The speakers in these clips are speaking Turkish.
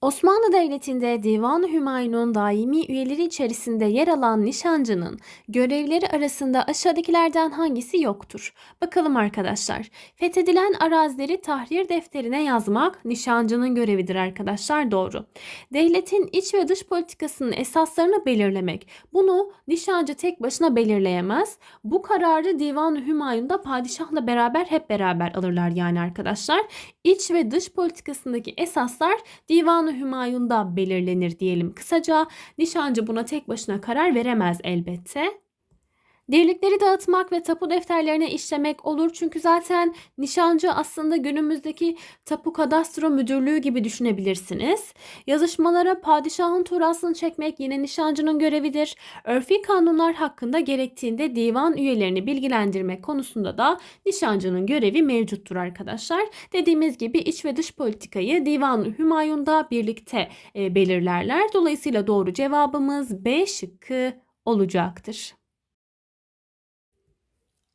Osmanlı Devleti'nde Divan-ı Hümayun'un daimi üyeleri içerisinde yer alan nişancının görevleri arasında aşağıdakilerden hangisi yoktur? Bakalım arkadaşlar. Fethedilen arazileri tahrir defterine yazmak nişancının görevidir arkadaşlar doğru. Devletin iç ve dış politikasının esaslarını belirlemek. Bunu nişancı tek başına belirleyemez. Bu kararı Divan-ı Hümayun'da padişahla beraber hep beraber alırlar yani arkadaşlar. İç ve dış politikasındaki esaslar Divan-ı Hümayun'da belirlenir diyelim. Kısaca nişancı buna tek başına karar veremez elbette. Dirlikleri dağıtmak ve tapu defterlerine işlemek olur. Çünkü zaten nişancı aslında günümüzdeki tapu kadastro müdürlüğü gibi düşünebilirsiniz. Yazışmalara padişahın turasını çekmek yine nişancının görevidir. Örfi kanunlar hakkında gerektiğinde divan üyelerini bilgilendirmek konusunda da nişancının görevi mevcuttur arkadaşlar. Dediğimiz gibi iç ve dış politikayı divan Hümayun'da birlikte e, belirlerler. Dolayısıyla doğru cevabımız B şıkkı olacaktır.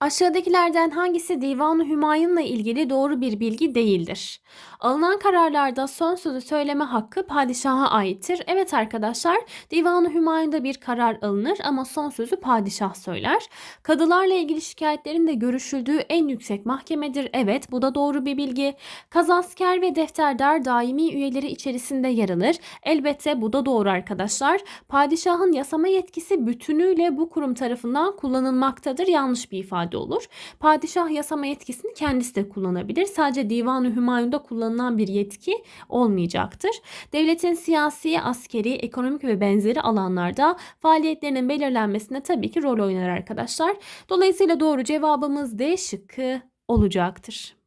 Aşağıdakilerden hangisi Divan-ı Hümayun'la ilgili doğru bir bilgi değildir? Alınan kararlarda son sözü söyleme hakkı padişaha aittir. Evet arkadaşlar, Divan-ı Hümayun'da bir karar alınır ama son sözü padişah söyler. Kadılarla ilgili şikayetlerin de görüşüldüğü en yüksek mahkemedir. Evet, bu da doğru bir bilgi. Kazasker ve defterdar daimi üyeleri içerisinde yer alır. Elbette bu da doğru arkadaşlar. Padişahın yasama yetkisi bütünüyle bu kurum tarafından kullanılmaktadır. Yanlış bir ifade ifade olur. Padişah yasama yetkisini kendisi de kullanabilir. Sadece Divan-ı Hümayun'da kullanılan bir yetki olmayacaktır. Devletin siyasi, askeri, ekonomik ve benzeri alanlarda faaliyetlerinin belirlenmesine tabii ki rol oynar arkadaşlar. Dolayısıyla doğru cevabımız D şıkkı olacaktır.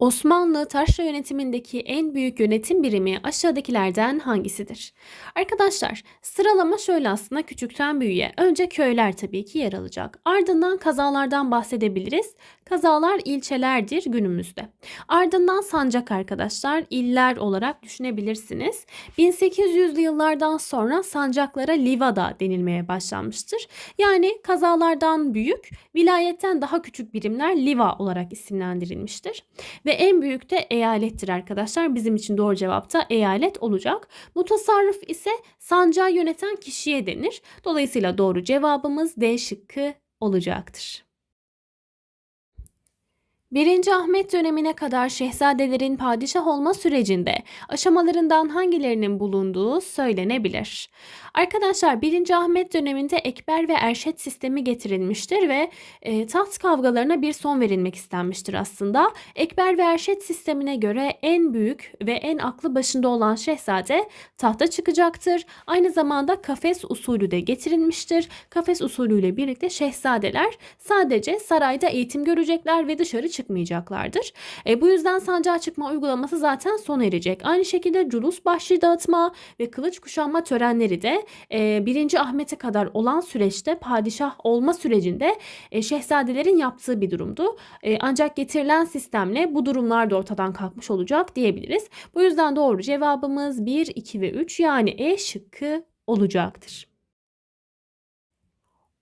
Osmanlı taşra yönetimindeki en büyük yönetim birimi aşağıdakilerden hangisidir? Arkadaşlar sıralama şöyle aslında küçükten büyüğe. Önce köyler tabii ki yer alacak. Ardından kazalardan bahsedebiliriz. Kazalar ilçelerdir günümüzde. Ardından sancak arkadaşlar iller olarak düşünebilirsiniz. 1800'lü yıllardan sonra sancaklara livada denilmeye başlanmıştır. Yani kazalardan büyük, vilayetten daha küçük birimler liva olarak isimlendirilmiştir. Ve ve en büyük de eyalettir arkadaşlar. Bizim için doğru cevap da eyalet olacak. Mutasarrıf ise sancağı yöneten kişiye denir. Dolayısıyla doğru cevabımız D şıkkı olacaktır. 1. Ahmet dönemine kadar şehzadelerin padişah olma sürecinde aşamalarından hangilerinin bulunduğu söylenebilir. Arkadaşlar 1. Ahmet döneminde ekber ve erşet sistemi getirilmiştir ve e, taht kavgalarına bir son verilmek istenmiştir aslında. Ekber ve erşet sistemine göre en büyük ve en aklı başında olan şehzade tahta çıkacaktır. Aynı zamanda kafes usulü de getirilmiştir. Kafes usulüyle birlikte şehzadeler sadece sarayda eğitim görecekler ve dışarı çıkacaktır çıkmayacaklardır. E, bu yüzden sancağa çıkma uygulaması zaten sona erecek. Aynı şekilde culus bahşi dağıtma ve kılıç kuşanma törenleri de e, 1. Ahmet'e kadar olan süreçte padişah olma sürecinde e, şehzadelerin yaptığı bir durumdu. E, ancak getirilen sistemle bu durumlar da ortadan kalkmış olacak diyebiliriz. Bu yüzden doğru cevabımız 1, 2 ve 3 yani E şıkkı olacaktır.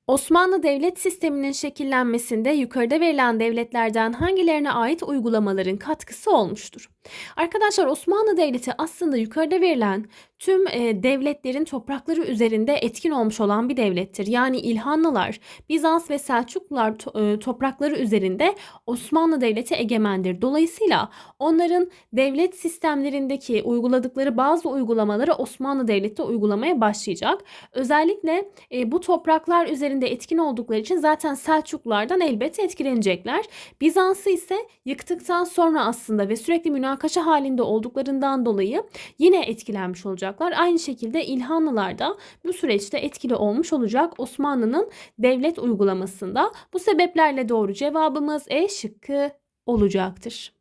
Osmanlı devlet sisteminin şekillenmesinde yukarıda verilen devletlerden hangilerine ait uygulamaların katkısı olmuştur? Arkadaşlar Osmanlı Devleti aslında yukarıda verilen tüm e, devletlerin toprakları üzerinde etkin olmuş olan bir devlettir. Yani İlhanlılar, Bizans ve Selçuklular to, e, toprakları üzerinde Osmanlı Devleti egemendir. Dolayısıyla onların devlet sistemlerindeki uyguladıkları bazı uygulamaları Osmanlı Devleti uygulamaya başlayacak. Özellikle e, bu topraklar üzerinde etkin oldukları için zaten Selçuklulardan elbette etkilenecekler. Bizans'ı ise yıktıktan sonra aslında ve sürekli münakat münakaşa halinde olduklarından dolayı yine etkilenmiş olacaklar. Aynı şekilde İlhanlılar da bu süreçte etkili olmuş olacak Osmanlı'nın devlet uygulamasında. Bu sebeplerle doğru cevabımız E şıkkı olacaktır.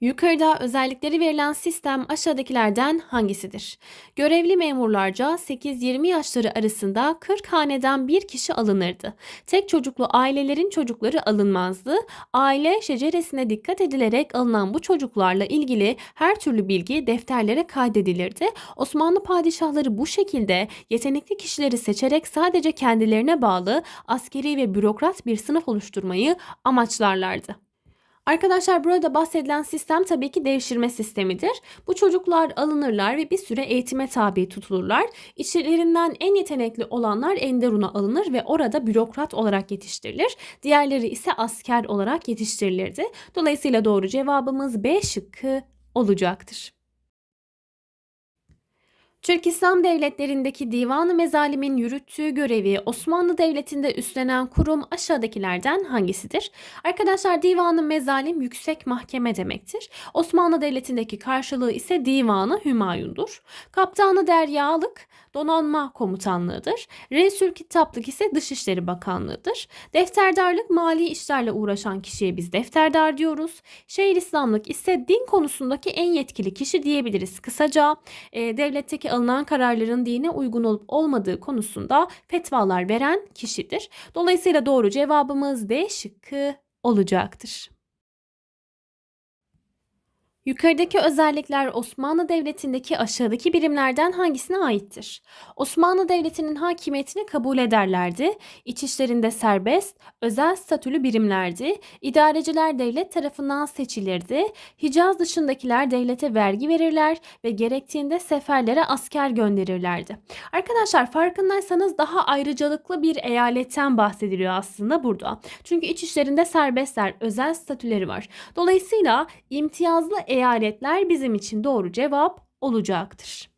Yukarıda özellikleri verilen sistem aşağıdakilerden hangisidir? Görevli memurlarca 8-20 yaşları arasında 40 haneden bir kişi alınırdı. Tek çocuklu ailelerin çocukları alınmazdı. Aile şeceresine dikkat edilerek alınan bu çocuklarla ilgili her türlü bilgi defterlere kaydedilirdi. Osmanlı padişahları bu şekilde yetenekli kişileri seçerek sadece kendilerine bağlı askeri ve bürokrat bir sınıf oluşturmayı amaçlarlardı. Arkadaşlar burada bahsedilen sistem tabii ki devşirme sistemidir. Bu çocuklar alınırlar ve bir süre eğitime tabi tutulurlar. İçlerinden en yetenekli olanlar Enderun'a alınır ve orada bürokrat olarak yetiştirilir. Diğerleri ise asker olarak yetiştirilirdi. Dolayısıyla doğru cevabımız B şıkkı olacaktır. Türk İslam devletlerindeki divanı mezalimin yürüttüğü görevi Osmanlı Devleti'nde üstlenen kurum aşağıdakilerden hangisidir? Arkadaşlar divanı mezalim yüksek mahkeme demektir. Osmanlı Devleti'ndeki karşılığı ise divanı hümayundur. Kaptanı deryalık donanma komutanlığıdır. Resul kitaplık ise Dışişleri Bakanlığı'dır. Defterdarlık mali işlerle uğraşan kişiye biz defterdar diyoruz. Şehir İslamlık ise din konusundaki en yetkili kişi diyebiliriz. Kısaca e, devletteki alınan kararların dine uygun olup olmadığı konusunda fetvalar veren kişidir. Dolayısıyla doğru cevabımız D şıkkı olacaktır. Yukarıdaki özellikler Osmanlı Devleti'ndeki aşağıdaki birimlerden hangisine aittir? Osmanlı Devleti'nin hakimiyetini kabul ederlerdi, içişlerinde serbest, özel statülü birimlerdi, idareciler devlet tarafından seçilirdi, Hicaz dışındakiler devlete vergi verirler ve gerektiğinde seferlere asker gönderirlerdi. Arkadaşlar farkındaysanız daha ayrıcalıklı bir eyaletten bahsediliyor aslında burada. Çünkü içişlerinde serbestler, özel statüleri var. Dolayısıyla imtiyazlı eyaletler bizim için doğru cevap olacaktır.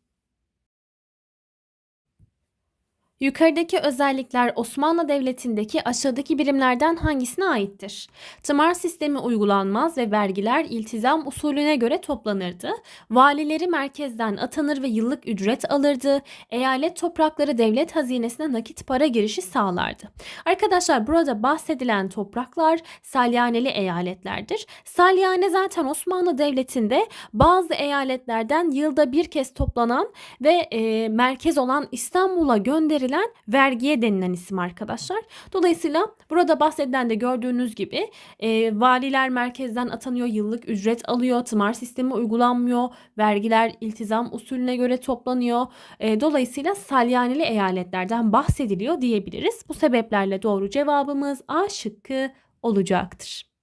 Yukarıdaki özellikler Osmanlı Devleti'ndeki aşağıdaki birimlerden hangisine aittir? Tımar sistemi uygulanmaz ve vergiler iltizam usulüne göre toplanırdı. Valileri merkezden atanır ve yıllık ücret alırdı. Eyalet toprakları devlet hazinesine nakit para girişi sağlardı. Arkadaşlar burada bahsedilen topraklar salyaneli eyaletlerdir. Salyane zaten Osmanlı Devleti'nde bazı eyaletlerden yılda bir kez toplanan ve e, merkez olan İstanbul'a gönderilen verilen vergiye denilen isim arkadaşlar. Dolayısıyla burada bahsedilen de gördüğünüz gibi e, valiler merkezden atanıyor, yıllık ücret alıyor, tımar sistemi uygulanmıyor, vergiler iltizam usulüne göre toplanıyor. E, dolayısıyla salyaneli eyaletlerden bahsediliyor diyebiliriz. Bu sebeplerle doğru cevabımız A şıkkı olacaktır.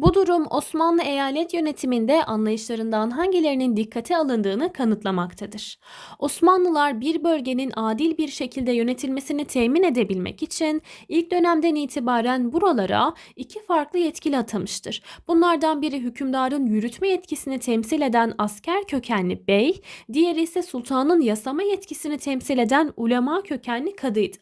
Bu durum Osmanlı eyalet yönetiminde anlayışlarından hangilerinin dikkate alındığını kanıtlamaktadır. Osmanlılar bir bölgenin adil bir şekilde yönetilmesini temin edebilmek için ilk dönemden itibaren buralara iki farklı yetkili atamıştır. Bunlardan biri hükümdarın yürütme yetkisini temsil eden asker kökenli bey, diğeri ise sultanın yasama yetkisini temsil eden ulema kökenli kadıydı.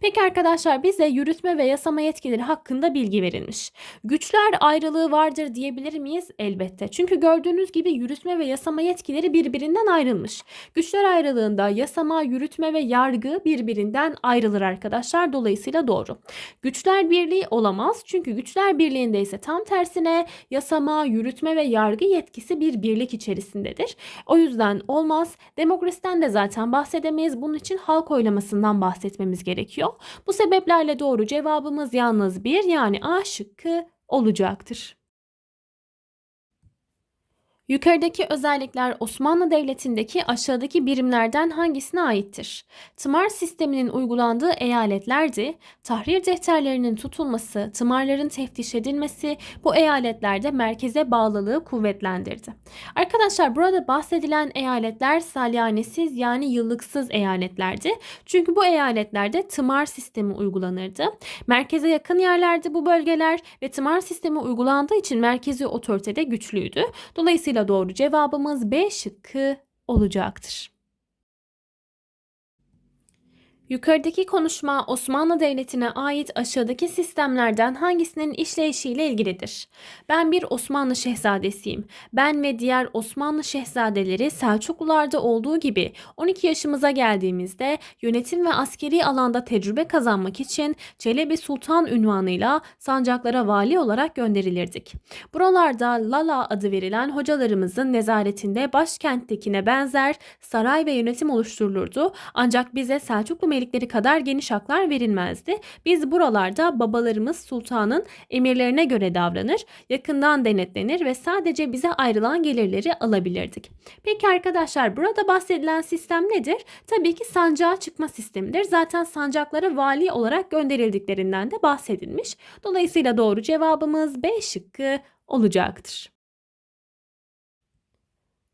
Peki arkadaşlar bize yürütme ve yasama yetkileri hakkında bilgi verilmiş. Güçler ayrılığı farklılığı vardır diyebilir miyiz? Elbette. Çünkü gördüğünüz gibi yürütme ve yasama yetkileri birbirinden ayrılmış. Güçler ayrılığında yasama, yürütme ve yargı birbirinden ayrılır arkadaşlar. Dolayısıyla doğru. Güçler birliği olamaz. Çünkü güçler birliğinde ise tam tersine yasama, yürütme ve yargı yetkisi bir birlik içerisindedir. O yüzden olmaz. Demokrasiden de zaten bahsedemeyiz. Bunun için halk oylamasından bahsetmemiz gerekiyor. Bu sebeplerle doğru cevabımız yalnız bir yani A şıkkı olacaktır. Yukarıdaki özellikler Osmanlı Devleti'ndeki aşağıdaki birimlerden hangisine aittir? Tımar sisteminin uygulandığı eyaletlerdi, tahrir defterlerinin tutulması, tımarların teftiş edilmesi bu eyaletlerde merkeze bağlılığı kuvvetlendirdi. Arkadaşlar burada bahsedilen eyaletler salyanesiz yani yıllıksız eyaletlerdi. Çünkü bu eyaletlerde tımar sistemi uygulanırdı. Merkeze yakın yerlerdi bu bölgeler ve tımar sistemi uygulandığı için merkezi otoritede güçlüydü. Dolayısıyla Dolayısıyla doğru cevabımız B şıkkı olacaktır. Yukarıdaki konuşma Osmanlı Devleti'ne ait aşağıdaki sistemlerden hangisinin işleyişiyle ilgilidir? Ben bir Osmanlı şehzadesiyim. Ben ve diğer Osmanlı şehzadeleri Selçuklularda olduğu gibi 12 yaşımıza geldiğimizde yönetim ve askeri alanda tecrübe kazanmak için Çelebi Sultan ünvanıyla sancaklara vali olarak gönderilirdik. Buralarda Lala adı verilen hocalarımızın nezaretinde başkenttekine benzer saray ve yönetim oluşturulurdu. Ancak bize Selçuklu görmedikleri kadar geniş haklar verilmezdi. Biz buralarda babalarımız sultanın emirlerine göre davranır, yakından denetlenir ve sadece bize ayrılan gelirleri alabilirdik. Peki arkadaşlar burada bahsedilen sistem nedir? Tabii ki sancağa çıkma sistemidir. Zaten sancaklara vali olarak gönderildiklerinden de bahsedilmiş. Dolayısıyla doğru cevabımız B şıkkı olacaktır.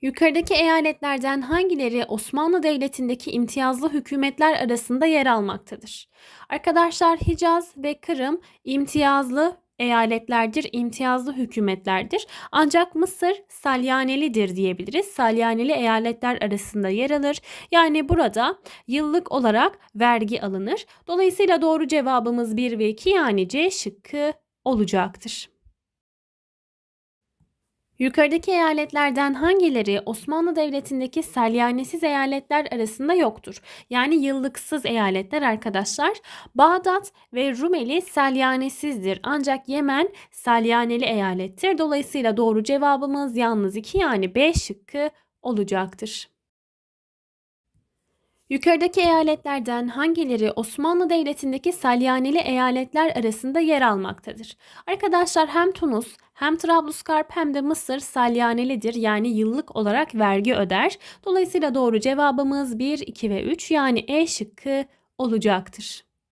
Yukarıdaki eyaletlerden hangileri Osmanlı Devleti'ndeki imtiyazlı hükümetler arasında yer almaktadır? Arkadaşlar Hicaz ve Kırım imtiyazlı eyaletlerdir, imtiyazlı hükümetlerdir. Ancak Mısır salyanelidir diyebiliriz. Salyaneli eyaletler arasında yer alır. Yani burada yıllık olarak vergi alınır. Dolayısıyla doğru cevabımız 1 ve 2 yani C şıkkı olacaktır. Yukarıdaki eyaletlerden hangileri Osmanlı Devleti'ndeki salyanesiz eyaletler arasında yoktur? Yani yıllıksız eyaletler arkadaşlar. Bağdat ve Rumeli salyanesizdir ancak Yemen salyaneli eyalettir. Dolayısıyla doğru cevabımız yalnız 2 yani B şıkkı olacaktır. Yukarıdaki eyaletlerden hangileri Osmanlı Devleti'ndeki salyaneli eyaletler arasında yer almaktadır? Arkadaşlar hem Tunus hem Trablusgarp hem de Mısır salyanelidir yani yıllık olarak vergi öder. Dolayısıyla doğru cevabımız 1, 2 ve 3 yani E şıkkı olacaktır.